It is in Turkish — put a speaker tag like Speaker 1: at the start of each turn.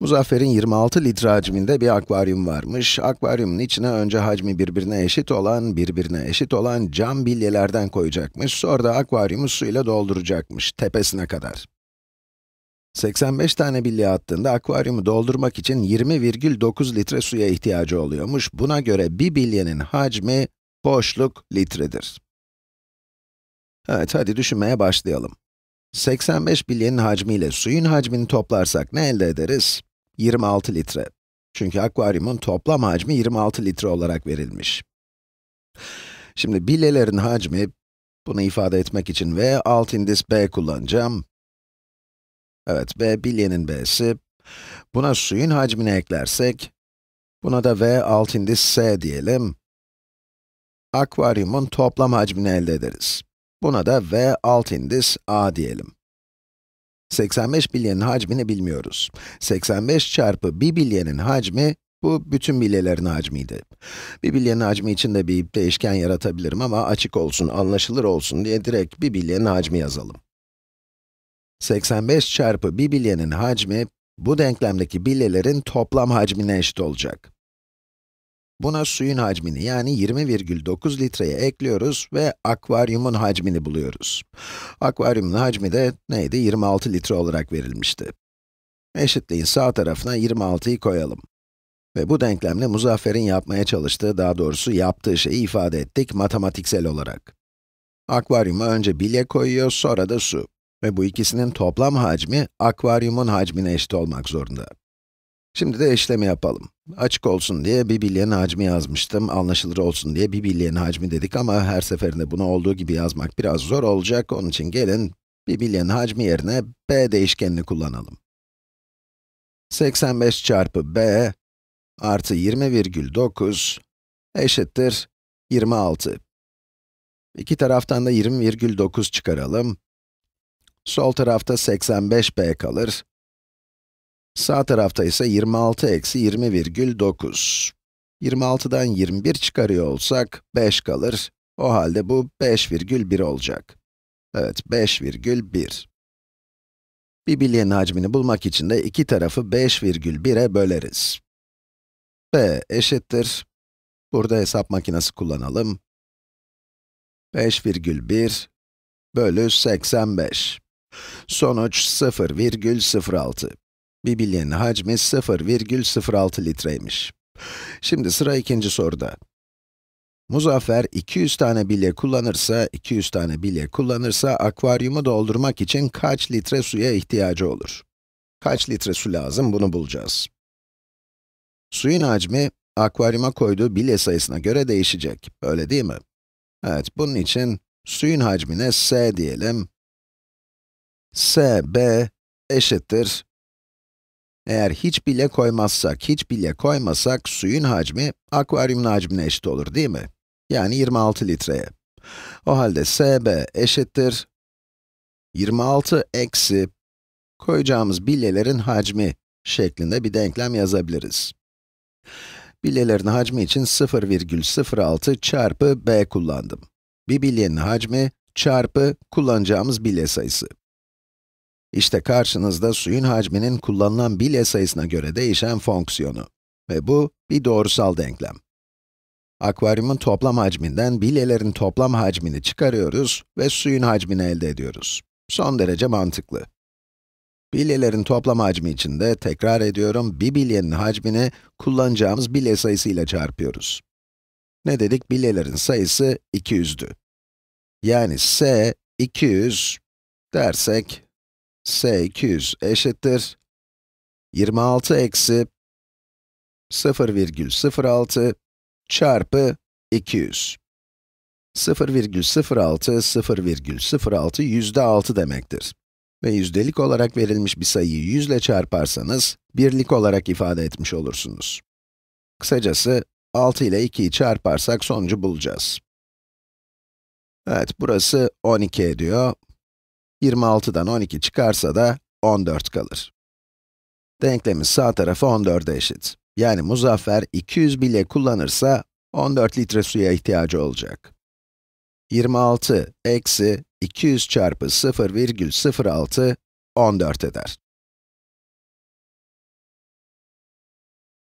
Speaker 1: Muzaffer'in 26 litre hacminde bir akvaryum varmış. Akvaryumun içine önce hacmi birbirine eşit olan, birbirine eşit olan cam bilyelerden koyacakmış. Sonra da akvaryumu suyla dolduracakmış, tepesine kadar. 85 tane bilye attığında akvaryumu doldurmak için 20,9 litre suya ihtiyacı oluyormuş. Buna göre bir bilyenin hacmi boşluk litredir. Evet, hadi düşünmeye başlayalım. 85 bilyenin hacmiyle suyun hacmini toplarsak ne elde ederiz? 26 litre. Çünkü akvaryumun toplam hacmi 26 litre olarak verilmiş. Şimdi bilyelerin hacmi, bunu ifade etmek için v alt indis b kullanacağım. Evet, b bilyenin b'si. Buna suyun hacmini eklersek, buna da v alt indis s diyelim. Akvaryumun toplam hacmini elde ederiz. Buna da V alt indis A diyelim. 85 bilyenin hacmini bilmiyoruz. 85 çarpı 1 bilyenin hacmi, bu bütün bilyelerin hacmiydi. Bir bilyenin hacmi için de bir değişken yaratabilirim ama açık olsun, anlaşılır olsun diye direkt bir bilyenin hacmi yazalım. 85 çarpı 1 bilyenin hacmi, bu denklemdeki bilyelerin toplam hacmine eşit olacak. Buna suyun hacmini yani 20,9 litreye ekliyoruz ve akvaryumun hacmini buluyoruz. Akvaryumun hacmi de neydi? 26 litre olarak verilmişti. Eşitliğin sağ tarafına 26'yı koyalım. Ve bu denklemle Muzaffer'in yapmaya çalıştığı, daha doğrusu yaptığı şeyi ifade ettik matematiksel olarak. Akvaryuma önce bilye koyuyor, sonra da su. Ve bu ikisinin toplam hacmi, akvaryumun hacmine eşit olmak zorunda. Şimdi de eşleme yapalım. Açık olsun diye bir bilyen hacmi yazmıştım, anlaşılır olsun diye bir bilyen hacmi dedik ama her seferinde bunu olduğu gibi yazmak biraz zor olacak, onun için gelin bir bilyen hacmi yerine b değişkenini kullanalım. 85 çarpı b artı 20,9 eşittir 26. İki taraftan da 20,9 çıkaralım. Sol tarafta 85b kalır. Sağ tarafta ise 26 eksi 20 virgül 20,9. 26'dan 21 çıkarıyor olsak 5 kalır. O halde bu 5 virgül 5,1 olacak. Evet, 5 5,1. Bir bilyenin hacmini bulmak için de iki tarafı 5 virgül 5,1'e böleriz. b eşittir. Burada hesap makinesi kullanalım. 5 virgül 5,1 bölü 85. Sonuç 0 virgül 06. Bir bilyenin hacmi 0,06 litreymiş. Şimdi sıra ikinci soruda. Muzaffer 200 tane bilye kullanırsa, 200 tane bilye kullanırsa akvaryumu doldurmak için kaç litre suya ihtiyacı olur? Kaç litre su lazım bunu bulacağız. Suyun hacmi akvaryuma koyduğu bilye sayısına göre değişecek, öyle değil mi? Evet, bunun için suyun hacmine S diyelim. S B eşittir eğer hiç bile koymazsak, hiç bile koymasak suyun hacmi akvaryumun hacmine eşit olur değil mi? Yani 26 litreye. O halde SB eşittir 26 eksi koyacağımız bilyelerin hacmi şeklinde bir denklem yazabiliriz. Bilyelerin hacmi için 0,06 çarpı b kullandım. Bir bilyenin hacmi çarpı kullanacağımız bilye sayısı. İşte karşınızda suyun hacminin kullanılan bilye sayısına göre değişen fonksiyonu. Ve bu bir doğrusal denklem. Akvaryumun toplam hacminden bilyelerin toplam hacmini çıkarıyoruz ve suyun hacmini elde ediyoruz. Son derece mantıklı. Bilyelerin toplam hacmi için de, tekrar ediyorum, bir bilyenin hacmini kullanacağımız bilye sayısı ile çarpıyoruz. Ne dedik? Bilyelerin sayısı 200'dü. Yani S 200 dersek S200 eşittir 26 eksi 0,06 çarpı 200. 0,06, 0,06 yüzde 6 demektir. Ve yüzdelik olarak verilmiş bir sayıyı yüzle çarparsanız, birlik olarak ifade etmiş olursunuz. Kısacası, 6 ile 2'yi çarparsak sonucu bulacağız. Evet, burası 12 ediyor, 26'dan 12 çıkarsa da 14 kalır. Denklemin sağ tarafı 14'e eşit. Yani Muzaffer 200 bile kullanırsa 14 litre suya ihtiyacı olacak. 26 eksi 200 çarpı 0,06 14 eder.